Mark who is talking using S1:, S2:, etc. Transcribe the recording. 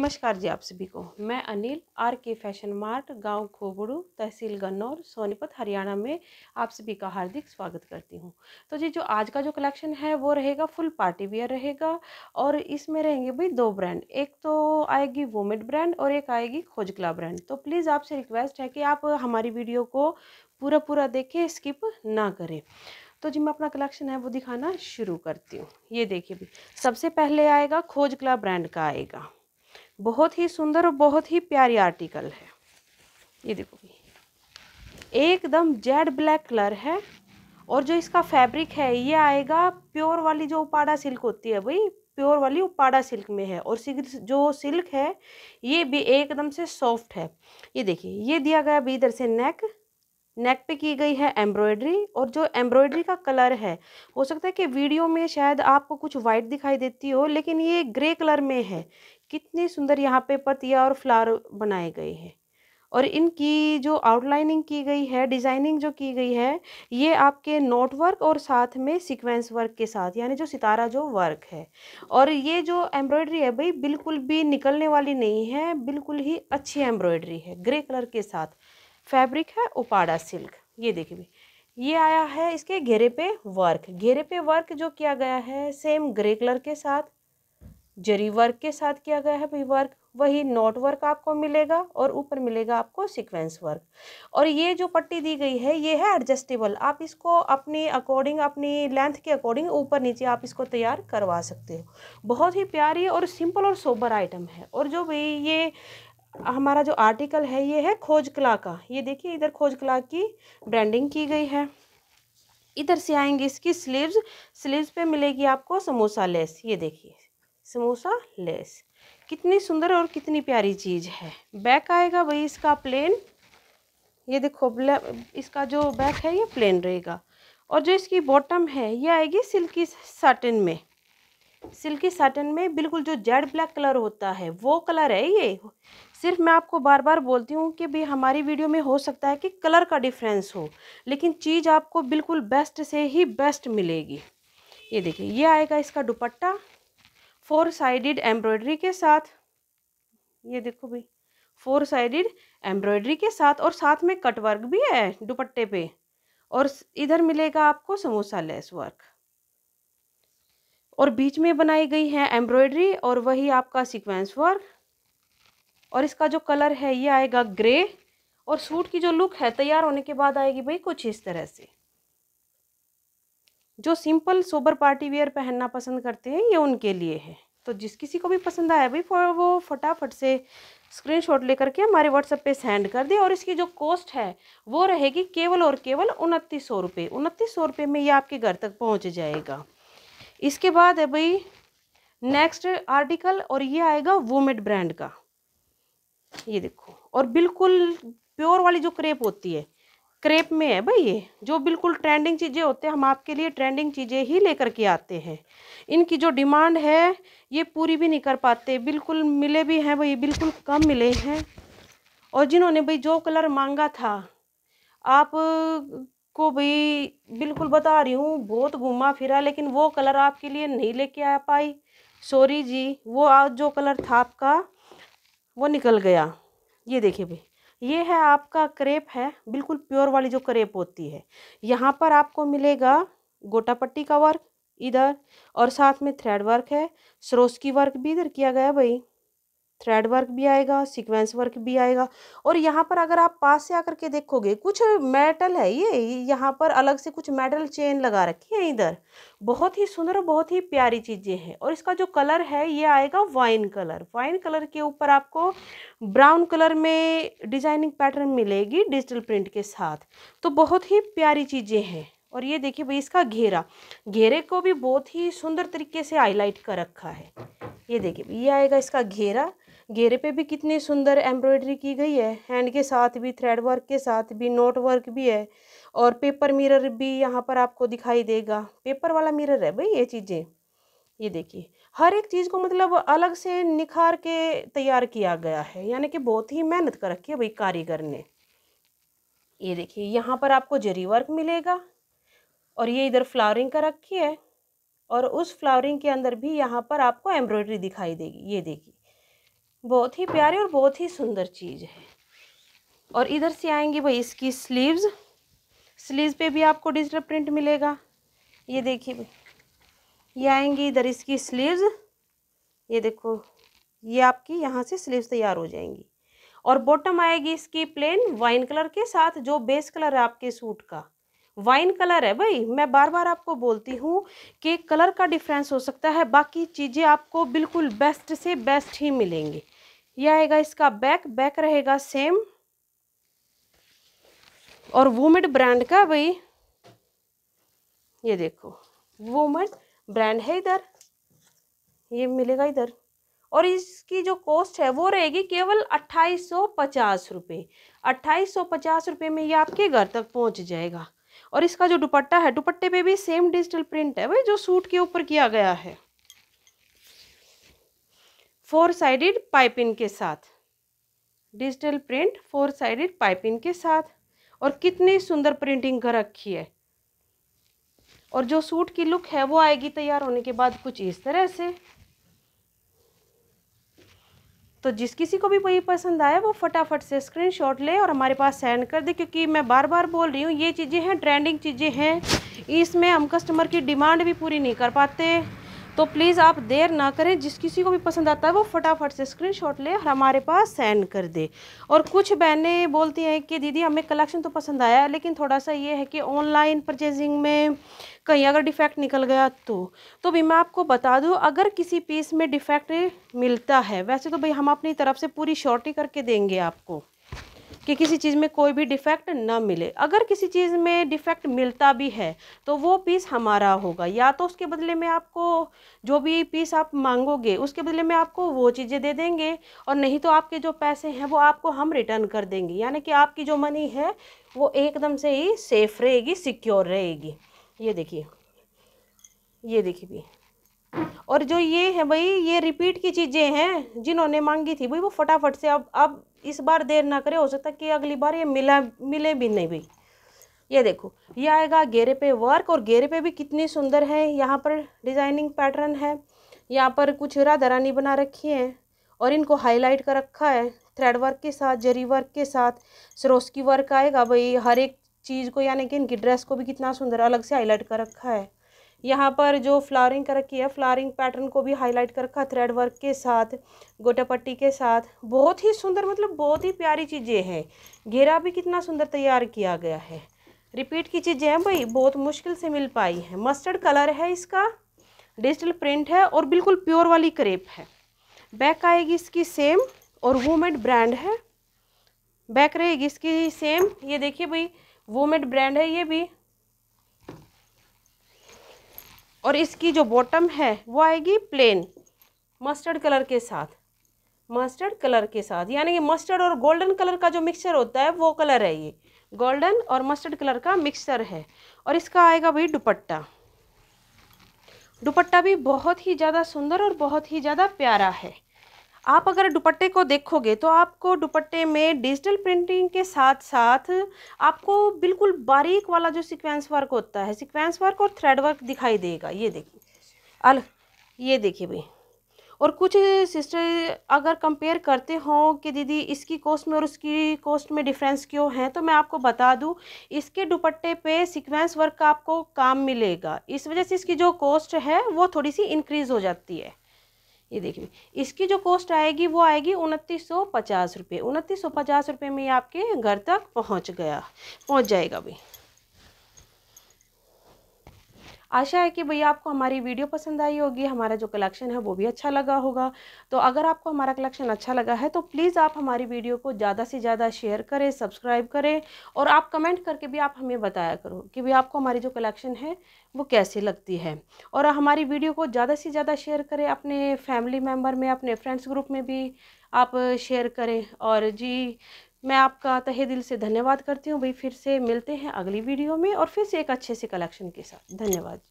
S1: नमस्कार जी आप सभी को मैं Anil R K fashion mart गांव खोबड़ू तहसील गन्नौर सोनीपत हरियाणा में आप सभी का हार्दिक स्वागत करती हूं तो जी जो आज का जो कलेक्शन है वो रहेगा फुल पार्टी वियर रहेगा और इसमें रहेंगे भाई दो ब्रांड एक तो आएगी वोमेड ब्रांड और एक आएगी खोजकला ब्रांड तो प्लीज़ आपसे रिक्वेस्ट है कि आप हमारी वीडियो को पूरा पूरा देखें स्किप ना करें तो जी मैं अपना कलेक्शन है वो दिखाना शुरू करती हूँ ये देखिए भी सबसे पहले आएगा खोजकला ब्रांड का आएगा बहुत ही सुंदर और बहुत ही प्यारी आर्टिकल है ये देखो एकदम जेड ब्लैक कलर है और जो इसका फैब्रिक है ये आएगा प्योर वाली जो उपाड़ा सिल्क होती है भाई प्योर वाली उपाड़ा सिल्क में है और जो सिल्क है ये भी एकदम से सॉफ्ट है ये देखिए ये दिया गया भी इधर से नेक नेक पे की गई है एम्ब्रॉयडरी और जो एम्ब्रॉयडरी का कलर है हो सकता है कि वीडियो में शायद आपको कुछ वाइट दिखाई देती हो लेकिन ये ग्रे कलर में है कितने सुंदर यहाँ पे पतिया और फ्लावर बनाए गए हैं और इनकी जो आउटलाइनिंग की गई है डिज़ाइनिंग जो की गई है ये आपके नोट वर्क और साथ में सीक्वेंस वर्क के साथ यानी जो सितारा जो वर्क है और ये जो एम्ब्रॉयडरी है भाई बिल्कुल भी निकलने वाली नहीं है बिल्कुल ही अच्छी एम्ब्रॉयडरी है ग्रे कलर के साथ फैब्रिक है उपाड़ा सिल्क ये देखिए भी ये आया है इसके घेरे पे वर्क घेरे पे वर्क जो किया गया है सेम ग्रे कलर के साथ जरी वर्क के साथ किया गया है भाई वर्क वही नोट वर्क आपको मिलेगा और ऊपर मिलेगा आपको सीक्वेंस वर्क और ये जो पट्टी दी गई है ये है एडजस्टेबल आप इसको अपने अकॉर्डिंग अपनी लेंथ के अकॉर्डिंग ऊपर नीचे आप इसको तैयार करवा सकते हो बहुत ही प्यारी और सिंपल और सोबर आइटम है और जो भी ये हमारा जो आर्टिकल है ये है खोज कला का ये देखिए इधर खोज कला की ब्रांडिंग की गई है इधर से आएंगे इसकी स्लीव्स स्लीव्स पे मिलेगी आपको समोसा लेस ये देखिए समोसा लेस कितनी सुंदर और कितनी प्यारी चीज़ है बैक आएगा वही इसका प्लेन ये देखो इसका जो बैक है ये प्लेन रहेगा और जो इसकी बॉटम है ये आएगी सिल्की साटन में सिल्की साटन में बिल्कुल जो जेड ब्लैक कलर होता है वो कलर है ये सिर्फ मैं आपको बार बार बोलती हूँ कि भी हमारी वीडियो में हो सकता है कि कलर का डिफरेंस हो लेकिन चीज़ आपको बिल्कुल बेस्ट से ही बेस्ट मिलेगी ये देखिए ये आएगा इसका दुपट्टा फोर साइडेड एम्ब्रॉयडरी के साथ ये देखो भाई फोर साइडेड एम्ब्रॉयडरी के साथ और साथ में कट वर्क भी है दुपट्टे पे और इधर मिलेगा आपको समोसा लेस वर्क और बीच में बनाई गई है एम्ब्रॉयडरी और वही आपका सीक्वेंस वर्क और इसका जो कलर है ये आएगा ग्रे और सूट की जो लुक है तैयार होने के बाद आएगी भाई कुछ इस तरह से जो सिंपल सोबर पार्टी वेयर पहनना पसंद करते हैं ये उनके लिए है तो जिस किसी को भी पसंद आया भाई वो फटाफट से स्क्रीनशॉट लेकर के हमारे व्हाट्सएप पे सेंड कर दें और इसकी जो कॉस्ट है वो रहेगी केवल और केवल उनतीस सौ रुपये उनतीस सौ रुपये में ये आपके घर तक पहुंच जाएगा इसके बाद है भाई नेक्स्ट आर्टिकल और ये आएगा वोमेड ब्रांड का ये देखो और बिल्कुल प्योर वाली जो क्रेप होती है क्रेप में है भाई ये जो बिल्कुल ट्रेंडिंग चीज़ें होते हैं हम आपके लिए ट्रेंडिंग चीज़ें ही लेकर के आते हैं इनकी जो डिमांड है ये पूरी भी नहीं कर पाते बिल्कुल मिले भी हैं भाई बिल्कुल कम मिले हैं और जिन्होंने भाई जो कलर मांगा था आप को भाई बिल्कुल बता रही हूँ बहुत घूमा फिरा लेकिन वो कलर आपके लिए नहीं लेके आ पाई सॉरी जी वो आज जो कलर था आपका वो निकल गया ये देखिए भाई ये है आपका क्रेप है बिल्कुल प्योर वाली जो क्रेप होती है यहाँ पर आपको मिलेगा गोटा पट्टी का वर्क इधर और साथ में थ्रेड वर्क है सरोस की वर्क भी इधर किया गया भाई थ्रेड वर्क भी आएगा सीक्वेंस वर्क भी आएगा और यहाँ पर अगर आप पास से आकर के देखोगे कुछ मेटल है ये यहाँ पर अलग से कुछ मेटल चेन लगा रखी है इधर बहुत ही सुंदर और बहुत ही प्यारी चीज़ें हैं और इसका जो कलर है ये आएगा वाइन कलर वाइन कलर के ऊपर आपको ब्राउन कलर में डिजाइनिंग पैटर्न मिलेगी डिजिटल प्रिंट के साथ तो बहुत ही प्यारी चीज़ें हैं और ये देखिए भाई इसका घेरा घेरे को भी बहुत ही सुंदर तरीके से हाईलाइट कर रखा है ये देखिए ये आएगा इसका घेरा घेरे पे भी कितनी सुंदर एम्ब्रॉयडरी की गई है हैंड के साथ भी थ्रेड वर्क के साथ भी नोट वर्क भी है और पेपर मिरर भी यहाँ पर आपको दिखाई देगा पेपर वाला मिरर है भाई ये चीज़ें ये देखिए हर एक चीज़ को मतलब अलग से निखार के तैयार किया गया है यानी कि बहुत ही मेहनत कर रखी है भाई कारीगर ने ये देखिए यहाँ पर आपको जरी वर्क मिलेगा और ये इधर फ्लावरिंग का रखी है और उस फ्लावरिंग के अंदर भी यहाँ पर आपको एम्ब्रॉयडरी दिखाई देगी ये देखिए बहुत ही प्यारे और बहुत ही सुंदर चीज़ है और इधर से आएंगे भाई इसकी स्लीव्स स्लीव्स पे भी आपको डिजिटल प्रिंट मिलेगा ये देखिए भाई ये आएंगी इधर इसकी स्लीव्स ये देखो ये आपकी यहाँ से स्लीव्स तैयार हो जाएंगी और बॉटम आएगी इसकी प्लेन वाइन कलर के साथ जो बेस कलर है आपके सूट का वाइन कलर है भाई मैं बार बार आपको बोलती हूँ कि कलर का डिफरेंस हो सकता है बाकी चीज़ें आपको बिल्कुल बेस्ट से बेस्ट ही मिलेंगी यह आएगा इसका बैक बैक रहेगा सेम और वोमेड ब्रांड का भाई ये देखो वोमेड ब्रांड है इधर ये मिलेगा इधर और इसकी जो कॉस्ट है वो रहेगी केवल अट्ठाईस सौ पचास रुपये अट्ठाईस सौ पचास रुपये में ये आपके घर तक पहुंच जाएगा और इसका जो दुपट्टा है दुपट्टे पे भी सेम डिजिटल प्रिंट है भाई जो सूट के ऊपर किया गया है फोर साइडेड पाइपिंग के साथ digital print four sided piping के साथ और कितनी सुंदर प्रिंटिंग कर रखी है और जो सूट की लुक है वो आएगी तैयार होने के बाद कुछ इस तरह से तो जिस किसी को भी वही पसंद आए वो फटाफट से स्क्रीनशॉट ले और हमारे पास सेंड कर दे क्योंकि मैं बार बार बोल रही हूँ ये चीज़ें हैं ट्रेंडिंग चीज़ें हैं इसमें हम कस्टमर की डिमांड भी पूरी नहीं कर पाते तो प्लीज़ आप देर ना करें जिस किसी को भी पसंद आता है वो फटाफट से स्क्रीनशॉट ले और हमारे पास सेंड कर दे और कुछ बहनें बोलती हैं कि दीदी हमें कलेक्शन तो पसंद आया लेकिन थोड़ा सा ये है कि ऑनलाइन परचेजिंग में कहीं अगर डिफेक्ट निकल गया तो तो भी मैं आपको बता दूँ अगर किसी पीस में डिफेक्ट मिलता है वैसे तो भाई हम अपनी तरफ से पूरी शॉर्ट ही करके देंगे आपको कि किसी चीज़ में कोई भी डिफेक्ट ना मिले अगर किसी चीज़ में डिफेक्ट मिलता भी है तो वो पीस हमारा होगा या तो उसके बदले में आपको जो भी पीस आप मांगोगे उसके बदले में आपको वो चीज़ें दे देंगे और नहीं तो आपके जो पैसे हैं वो आपको हम रिटर्न कर देंगे यानी कि आपकी जो मनी है वो एकदम से ही सेफ़ रहेगी सिक्योर रहेगी ये देखिए ये देखिए भी और जो ये है भाई ये रिपीट की चीज़ें हैं जिन्होंने मांगी थी भाई वो फटाफट से अब अब इस बार देर ना करे हो सकता कि अगली बार ये मिला मिले भी नहीं भाई ये देखो ये आएगा गेरे पे वर्क और घेरे पे भी कितनी सुंदर है यहाँ पर डिज़ाइनिंग पैटर्न है यहाँ पर कुछ राधा रानी बना रखी है और इनको हाईलाइट कर रखा है थ्रेड वर्क के साथ जरी वर्क के साथ की वर्क आएगा भाई हर एक चीज़ को यानी कि इनकी ड्रेस को भी कितना सुंदर अलग से हाईलाइट कर रखा है यहाँ पर जो फ्लावरिंग कर रखी है फ्लावरिंग पैटर्न को भी हाईलाइट कर रखा थ्रेड वर्क के साथ गोटा पट्टी के साथ बहुत ही सुंदर मतलब बहुत ही प्यारी चीज़ें हैं घेरा भी कितना सुंदर तैयार किया गया है रिपीट की चीज़ें हैं भाई बहुत मुश्किल से मिल पाई हैं मस्टर्ड कलर है इसका डिजिटल प्रिंट है और बिल्कुल प्योर वाली क्रेप है बैक आएगी इसकी सेम और वोमेड ब्रांड है बैक रहेगी इसकी सेम ये देखिए भाई वोमेड ब्रांड है ये भी और इसकी जो बॉटम है वो आएगी प्लेन मस्टर्ड कलर के साथ मस्टर्ड कलर के साथ यानी कि मस्टर्ड और गोल्डन कलर का जो मिक्सचर होता है वो कलर है ये गोल्डन और मस्टर्ड कलर का मिक्सचर है और इसका आएगा भाई दुपट्टा दुपट्टा भी बहुत ही ज़्यादा सुंदर और बहुत ही ज़्यादा प्यारा है आप अगर दुपट्टे को देखोगे तो आपको दुपट्टे में डिजिटल प्रिंटिंग के साथ साथ आपको बिल्कुल बारीक वाला जो सीक्वेंस वर्क होता है सीक्वेंस वर्क और थ्रेड वर्क दिखाई देगा ये देखिए अल ये देखिए भाई और कुछ सिस्टर अगर कंपेयर करते हो कि दीदी इसकी कॉस्ट में और उसकी कॉस्ट में डिफरेंस क्यों है तो मैं आपको बता दूं इसके दुपट्टे पे सीक्वेंस वर्क का आपको काम मिलेगा इस वजह से इसकी जो कॉस्ट है वो थोड़ी सी इंक्रीज़ हो जाती है ये देखिए इसकी जो कॉस्ट आएगी वो आएगी उनतीस सौ पचास रुपये उनतीस सौ पचास रुपये में आपके घर तक पहुंच गया पहुंच जाएगा भाई आशा है कि भैया आपको हमारी वीडियो पसंद आई होगी हमारा जो कलेक्शन है वो भी अच्छा लगा होगा तो अगर आपको हमारा कलेक्शन अच्छा लगा है तो प्लीज़ आप हमारी वीडियो को ज़्यादा से ज़्यादा शेयर करें सब्सक्राइब करें और आप कमेंट करके भी आप हमें बताया करो कि भाई आपको हमारी जो कलेक्शन है वो कैसी लगती है और हमारी वीडियो को ज़्यादा से ज़्यादा शेयर करें अपने फैमिली मेम्बर में अपने फ्रेंड्स ग्रुप में भी आप शेयर करें और जी मैं आपका तहे दिल से धन्यवाद करती हूँ भाई फिर से मिलते हैं अगली वीडियो में और फिर से एक अच्छे से कलेक्शन के साथ धन्यवाद